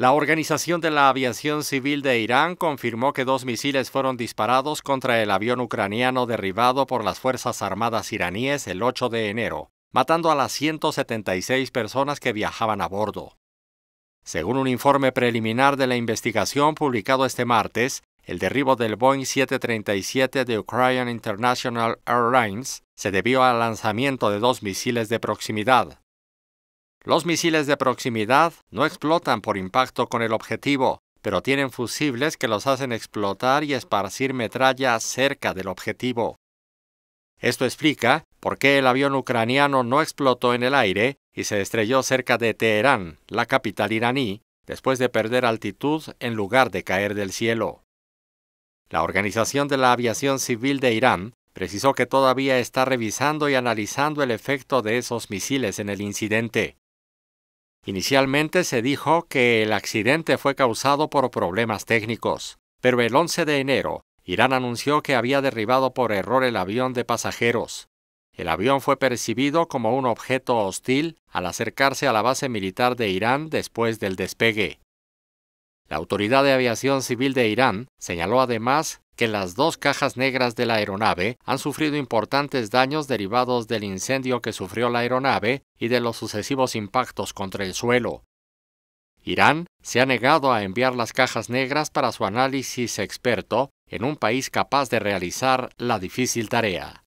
La Organización de la Aviación Civil de Irán confirmó que dos misiles fueron disparados contra el avión ucraniano derribado por las Fuerzas Armadas iraníes el 8 de enero, matando a las 176 personas que viajaban a bordo. Según un informe preliminar de la investigación publicado este martes, el derribo del Boeing 737 de Ukrainian International Airlines se debió al lanzamiento de dos misiles de proximidad. Los misiles de proximidad no explotan por impacto con el objetivo, pero tienen fusibles que los hacen explotar y esparcir metralla cerca del objetivo. Esto explica por qué el avión ucraniano no explotó en el aire y se estrelló cerca de Teherán, la capital iraní, después de perder altitud en lugar de caer del cielo. La Organización de la Aviación Civil de Irán precisó que todavía está revisando y analizando el efecto de esos misiles en el incidente. Inicialmente se dijo que el accidente fue causado por problemas técnicos, pero el 11 de enero, Irán anunció que había derribado por error el avión de pasajeros. El avión fue percibido como un objeto hostil al acercarse a la base militar de Irán después del despegue. La Autoridad de Aviación Civil de Irán señaló además que las dos cajas negras de la aeronave han sufrido importantes daños derivados del incendio que sufrió la aeronave y de los sucesivos impactos contra el suelo. Irán se ha negado a enviar las cajas negras para su análisis experto en un país capaz de realizar la difícil tarea.